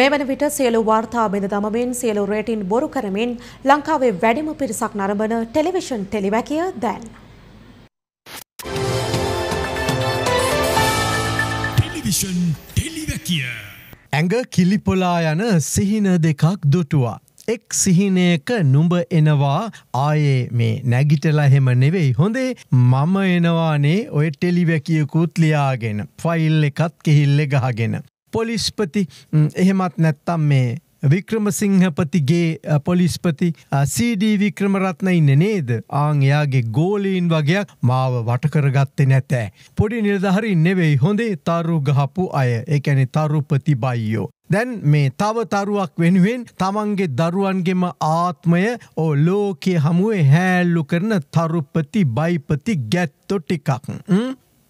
මේ වන විට සියලු වාර්තා බිඳ දමමින් සියලු රේටින් බොරු කරමින් ලංකාවේ වැඩිම පිරිසක් නරඹන ටෙලිවිෂන් ටෙලිවැකිය දැන්. ටෙලිවිෂන් ටෙලිවැකිය. ඇඟ කිලිපොලා යන සිහින දෙකක් දුටුවා. එක් සිහිනයක නුඹ එනවා ආයේ මේ නැගිටලා හෙම නෙවෙයි හොඳේ මම එනවානේ ඔය ටෙලිවැකියකුත් ලියාගෙන ෆයිල් එකත් කෙහිල්ලෙ ගහගෙන. පොලිස්පති එහෙමත් නැත්තම් මේ වික්‍රමසිංහපතිගේ පොලිස්පති සඩී වික්‍රමරත්න ඉන්න නේද ආංයාගේ ගෝලීන් වගේයක් මාව වටකරගත්තේ නැතෑ. පොඩි නිර්ධහරි නෙවෙයි හොඳේ තරු ගහපු අය එකැනෙ තරුපති බයියෝ. දැන් මේ තව තරුවක් වෙනුවෙන් තමන්ගේ දරුවන්ගේම ආත්මය ඕ ලෝකයේ හමුවේ හැල්ලු කරන තරුපති බයිපති ගැත්තො ටිකක්.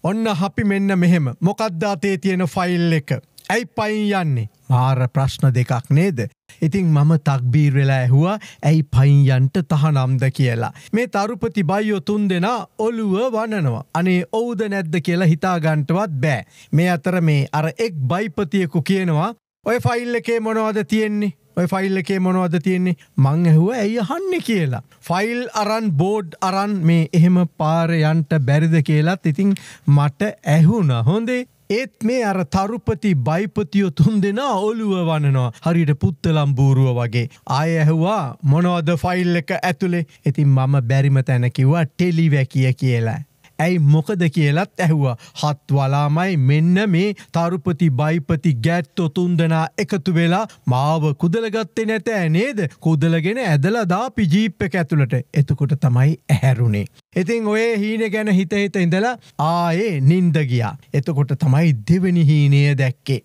ඔන්න අපි මෙන්න මෙහෙම මොකද්දාතේ තියෙන ෆයිල් එක. ඇයි පයින් යන්නේ මාර ප්‍රශ්න දෙකක් නේද. ඉතිං මම තක්බීර් වෙලා ඇහුවා ඇයි පයින්යන්ට තහනම්ද කියලා. මේ තරුපති බයියෝ තුන් දෙනා ඔලුව වනනවා. අනේ ඔවුද නැද්ද කියලා හිතාගන්ටවත් බෑ. මේ අතර මේ අර එක් බයිපතියෙකු කියනවා ඔය ෆයිල් එකේ මොනවද තියෙන්නේ. ඔය ෆයිල් එකේ මොනවද තියෙන්නේ මං ඇහුව ඇයි අහන්න කියලා. ෆයිල් අරන් බෝඩ් අරන් මේ එහෙම පාරයන්ට බැරිද කියලත් ඉතිං මට ඇහුන හොඳේ. ඒත් මේ අර තරුපති බයිපතියෝ තුන් දෙනා ඔලුව වනනවා හරිට පුත්තලම් බූරුව වගේ. ආය ඇහුවා මොනවද ෆයිල් එක ඇතුළේ ඉතින් මම බැරිම තැනකිවා ටෙලිවැකිය කියලා. ඇයි මොකද කියලත් ඇහුවා. හත් වලාමයි මෙන්න මේ තරුපති බයිපති ගැට්ටො තුන්දනා එකතු වෙලා මාව කුදලගත්තේ නැතෑ නේද කුදලගෙන ඇදලා දාපි ජීප්ප ඇතුළට එතකොට තමයි ඇහැරුණේ. ඉතින් ඔය හීන ගැන හිතහිත ඉඳලා ආයේ නින්ද ගියා. එතකොට තමයි දෙවනි හීනය දැක්කේ.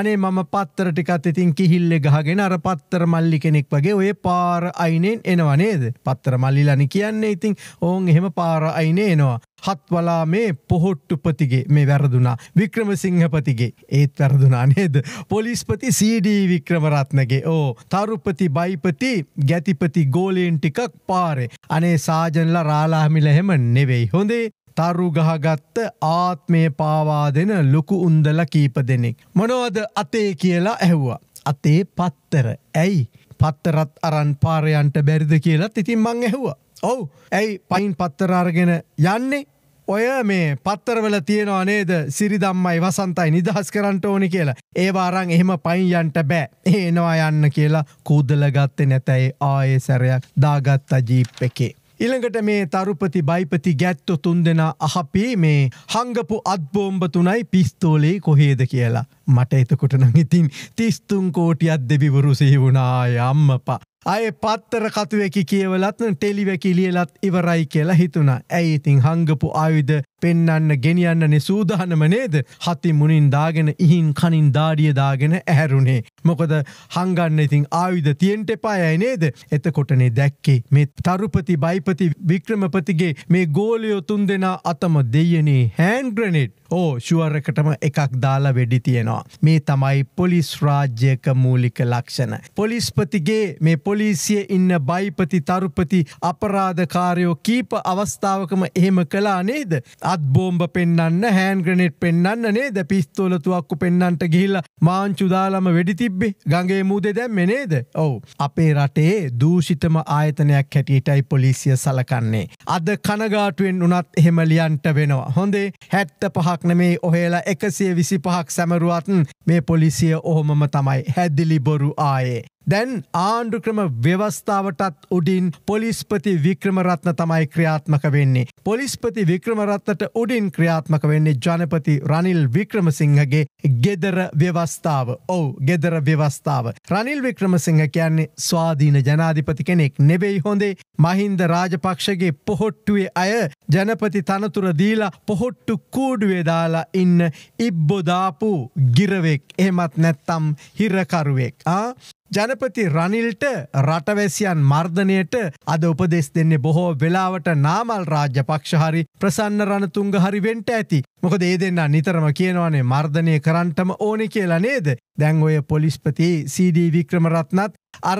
අනේ මම පත්තර ටිකත් ඉතින් කිහිල්ලෙ ගහගෙන අර පත්තර මල්ලි කෙනෙක් වගේ ඔය පාර අයිනෙන් එනවා නේද? පත්තර මල්ලිලානි කියන්නේ ඉතින් ඕන් එහෙම පාර අයිනේ එනවා. හත්වලා මේ පොහොට්ටුපතිගේ මේ වැරදුනා වික්‍රම සිංහපතිගේ ඒත් වැරදුනා නේද පොලිස්පති සඩී වික්‍රමරත්නගේ ඕ තරුපති බයිපති ගැතිපති ගෝලීන් ටිකක් පාරේ අනේ සාජන්ල රාලාහමිල හෙම නෙවෙයි හොඳේ තරු ගහගත්ත ආත්මය පාවා දෙන ලොකු උන්දල කීප දෙනෙක්. මොනවද අතේ කියලා ඇහ්වා. අතේ පත්තර ඇයි. පත්තරත් අරන් පාරයන්ට බැරිද කියලත් ඉතින් මං ඇහවා. ඔවු ඇයි පයින් පත්තර අරගෙන යන්නේ ඔය මේ පත්තරවල තියෙනවා නේද සිරිදම්මයි වසන්තයි නිදහස් කරන්නට ඕනි කියලා. ඒවාරං එහෙම පයින්යන්ට බෑ ඒනවා යන්න කියලා කූදල ගත්තෙ නැතැයි ආයේ සැරයක් දාගත්තා ජීප් එකේ. ඉළඟට මේ තරුපති බයිපති ගැත්තු තුන් දෙෙන අහපේ මේ හංගපු අත්බෝම්භ තුනයි පිස්තෝලේ කොහේද කියලා. මට එතකොට නං ඉතින් තිස්තුන් කෝටියත් දෙවිවරු සිහි වුණා අම්මපා අය පත්තර කතුවැකි කියවලත් ටෙලිවැකි ලියලත් ඉවරයි කියලා හිතුනා ඇයිඉතිං හංගපු ආයුධ පෙන්නන්න ගෙනියන්න නිසූදානම නේද හති මුනින් දාගෙන ඉහින් කනින් දාඩිය දාගෙන ඇහැරුණේ මොකද හංගන්න ඉතින් ආයුධ තියෙන්ට පායයි නේද එතකොටනේ දැක්කේ මේ තරුපති බයිපති වික්‍රමපතිගේ මේ ගෝලයෝ තුන් දෙනා අතම දෙයනේ හෑන් ග්‍රනෙට් ඕ ශුවරකටම එකක් දාලා වෙඩි තියෙනවා. මේ තමයි පොලිස් රාජ්‍යක මූලික ලක්ෂණ. පොලිස්පතිගේ මේ පොලිසිය ඉන්න බයිපති තරුපති අපරාධකාරයෝ කීප අවස්ථාවකම එහෙම කලා නේද. අත්බෝම්බ පෙන්න්න හෑන් ග්‍රනෙට් පෙන්න්න නේද පිස්තෝල තුවක්කු පෙන්න්නට ගිහිල්ල මාංචුදාලම වැඩි තිබ්බි ගගේ මුදේ දැම් මෙනේද ඔවු අපේ රටේ දූෂිතම ආයතනයක් හැටියටයි පොලිසිය සලකන්නේ. අද කනගාටුවෙන් උනත් එහෙමලියන්ට වෙනවා. හොඳේ හැත්ත පහක් නමේ ඔහේලා එකසිය විසි පහක් සැමරුවත්න් මේ පොලිසිය ඔහොමම තමයි හැදිලි බොරු ආයේ. දැන් ආණ්ඩුක්‍රම ව්‍යවස්ථාවටත් උඩින් පොලිස්පති වික්‍රමරත්න තමයි ක්‍රියාත්මක වෙන්නේ. පොලිස්පති වික්‍රමරත්නට උඩින් ක්‍රියාත්මක වෙන්නේ ජනපති රනිල් වික්‍රමසිංහගේ ගෙදර ව්‍යවස්ථාව. ඔව් ගෙදර ව්‍යවස්ථාව. රනිල් වික්‍රමසිංහ කියන්නේ ස්වාධීන ජනාධිපති කෙනෙක් නෙවෙයි හොඳේ මහින්ද රාජපක්ෂගේ පොහොට්ටුවේ අය ජනපති තනතුර දීලා පොහොට්ටු කූඩුවේ දාලා ඉන්න ඉබ්බොදාපු ගිරවෙක් එහෙමත් නැත්තම් හිරකරුවෙක්. ආ ජනපති රනිල්ට රටවැසියන් මර්ධනයට අද උපදෙස් දෙන්නේ බොහෝ වෙලාවට නාමල් රාජ්‍ය පක්ෂහරි ප්‍රසන්න රණතුංග හරි වෙන්ට ඇති. මොකද ඒ දෙන්න නිතරම කියනවානේ මර්ධනය කරන්ටම ඕනෙ කියලා නේද. දැන් ඔය පොලිස්පති CD වික්‍රමරත්නත් අර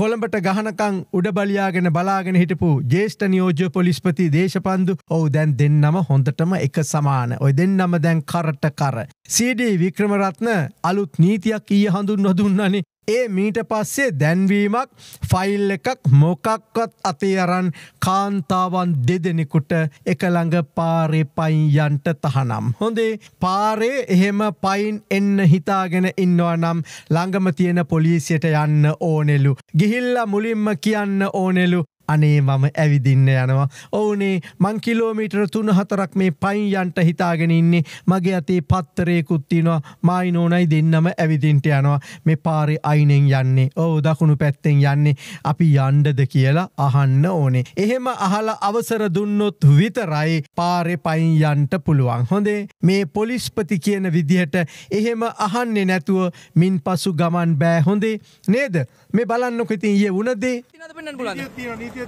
කොළඹට ගහනකං උඩබලියාගෙන බලාගෙන හිටපු ජේෂ්ඨ නියෝජ්‍ය පොලිස්පති දේශපන්දු ඔවු දැන් දෙන්නම හොඳටම එක සමාන. ඔය දෙන්නම දැන් කරට කර. CD වික්‍රමරත්න අලුත් නීතියක් ඊය හඳුන් නොදුන්නනේ ඒ මීට පස්සේ දැන්වීමක් ෆයිල් එකක් මොකක්වත් අතේ අරන් කාන්තාවන් දෙදෙනෙකුට එකළඟ පාරේ පයින් යන්ට තහනම්. හොඳේ පාරේ එහෙම පයින් එන්න හිතාගෙන ඉන්නවා නම් ළඟම තියෙන පොලිසියට යන්න ඕනෙලු. ගිහිල්ල මුලින්ම කියන්න ඕනෙලු අනේ මම ඇවිදින්න යනවා. ඔවුනේ මං කිලෝමීටර තුන හතරක් මේ පයින් යන්ට හිතාගෙන ඉන්නේ මගේ අතේ පත්තරයකුත්තිනවා මයිනෝනයි දෙන්නම ඇවිදින්ට යනවා මේ පාරි අයිනෙන් යන්නේ ඕ දකුණු පැත්තෙන් යන්නේ අපි යන්ඩද කියලා අහන්න ඕනේ. එහෙම අහලා අවසර දුන්නොත් විතරයි පාරෙ පයින් යන්ට පුළුවන් හොඳේ මේ පොලිස්පති කියන විදිහට එහෙම අහන්නෙ නැතුව මින් පසු ගමන් බෑ හොඳේ නේද මේ බලන්නකො ඉතින් ඒ වුණදේ.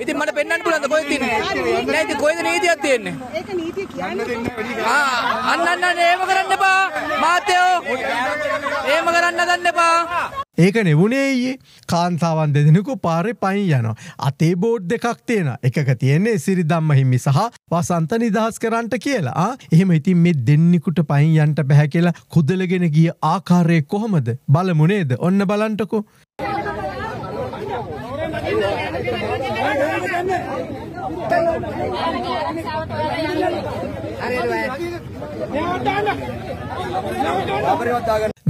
ඉතින් මට පෙන්වන්න පුළුවන්ද කොහෙද තියෙන්නේ? නෑ ඉතින් කොහෙද නීතියක් තියෙන්නේ? ඒක නීතිය කියන්නේ. ආ අන්න අන්න එහෙම කරන්න එපා. මාතයෝ. එහෙම කරන්න ගන්න එපා. ඒක නෙවුණේ ඊයේ කාන්තාවන් දෙදෙනෙකු පාරේ පයින් යනවා. අතේ බෝඩ් දෙකක් තියෙනවා. එකක තියෙන්නේ සිරි ධම්ම හිමි සහ වසන්ත නිදහස් කරන්නට කියලා. ආ එහෙම ඉතින් මේ දෙන්නෙකුට පයින් යන්න බෑ කියලා කුදලගෙන ගිය ආකාරය කොහමද? බලමු නේද? ඔන්න බලන්නකෝ.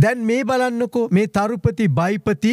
දැන් මේ බලන්නකෝ මේ තරුපති බයිපති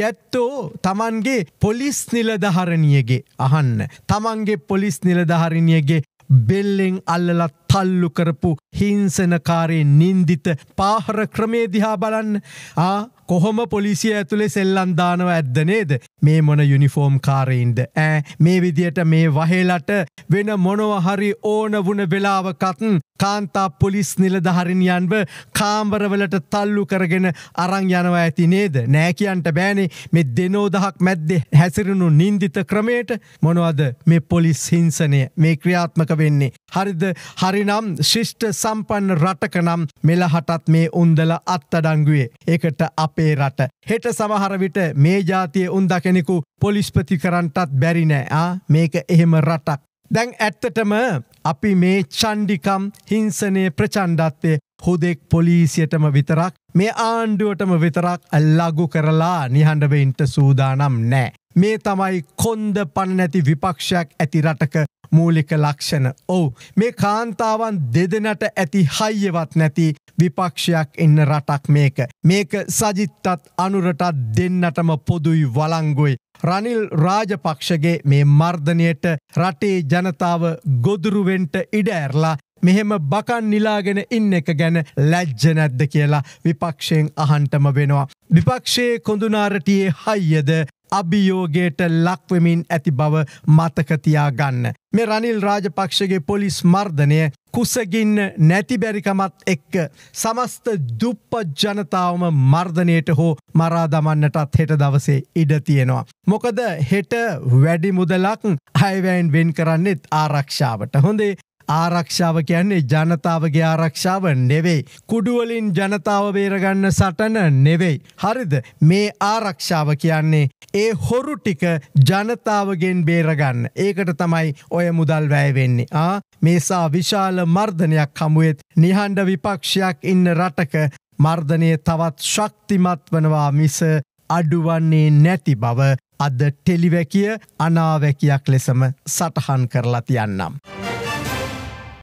ගැත්තෝ තමන්ගේ පොලිස් නිලධහරණියගේ අහන්න. තමන්ගේ පොලිස් නිලධහරණියගේ බෙල්ලෙෙන් අල්ලලා තල්ලු කරපු හිංසනකාරේ නින්දිත පාහර ක්‍රමේදිහා බලන්න ආ කොහොම පොලිසිය ඇතුළේ සෙල්ලන්දානව ඇද්දනේද මේ මොන යුනිෆෝම් කාරයින්ද ඇ මේ විදියට මේ වහේලට වෙන මොනවහරි ඕන වුණ වෙලාවකත්න් කාන්තා පොලිස් නිලධහරිනියන්ව කාම්බරවලට තල්ලු කරගෙන අරං යනව ඇති නේද නෑකයන්ට බෑනේ මෙ දෙනෝදහක් මැද්දෙ හැසිරුණු නින්දිත ක්‍රමයට මොනවද මේ පොලිස් හිංසනය මේ ක්‍රියාත්මක වෙන්නේ. හරිද හරිනම් ශිෂ්ට සම්පන්න රටකනම් මෙලහටත් මේ උන්දල අත්තඩංගුවේ. එකට අපේ අපේ රට. හෙට සමහරවිට මේ ජාතිය උන්ද කෙනෙකු පොලිස්පති කරන්ටත් බැරිනෑ මේක එහෙම රටක්. දැන් ඇත්තටම අපි මේ චන්ඩිකම් හිංසනය ප්‍රචන්්ඩත්වය හුදෙක් පොලිසියටම විතරක් මේ ආණ්ඩුවටම විතරක් අල්ලාගු කරලා නිහඬවෙන්ට සූදානම් නෑ. මේ තමයි කොන්ද පණ නැති විපක්ෂයක් ඇති රටක මූලික ලක්ෂණ ඔවු මේ කාන්තාවන් දෙදෙනට ඇති හයියවත් නැති විපක්ෂයක් එන්න රටක් මේක. මේක සජිත්තත් අනුරටත් දෙන්නටම පොදුයි වලංගොයි. රනිල් රාජපක්ෂගේ මේ මර්ධනයට රටේ ජනතාව ගොදුරුවෙන්ට ඉඩඇරලා මෙහෙම බකන් නිලාගෙන ඉන්න එක ගැන ලැජ්ජ නැද්ද කියලා විපක්ෂයෙන් අහන්ටම වෙනවා. විපක්ෂයේ කොඳුනාරටියේ හයියද අභියෝගයට ලක්වෙමින් ඇති බව මතකතියා ගන්න. මේ රනිල් රාජපක්ෂගේ පොලිස් මර්ධනය කුසගින්න නැතිබැරිකමත් එක්ක සමස්ත දුප්පත් ජනතාවම මර්ධනයට හෝ මරා දමන්නටත් හෙට දවසේ ඉඩ තියෙනවා. මොකද හෙට වැඩි මුදලක් අයවැයින් වෙන් කරන්නෙත් ආරක්ෂාවට හොඳේ ආරක්ෂාව කියන්නේ ජනතාවගේ ආරක්ෂාව නෙවෙයි. කුඩුවලින් ජනතාව බේරගන්න සටන නෙවෙයි. හරිද මේ ආරක්ෂාව කියන්නේ ඒ හොරු ටික ජනතාවගෙන් බේරගන්න. ඒකට තමයි ඔය මුදල් වැය වෙන්නේ. ආ මේසා විශාල මර්ධනයක් හමුවෙත් නිහඬ විපක්ෂයක් ඉන්න රටක මර්ධනය තවත් ශක්තිමත් වනවා මිස අඩුවන්නේ නැති බව අද ටෙලිවැකිය අනාවැකයක් ලෙසම සටහන් කරලා තියන්නම්.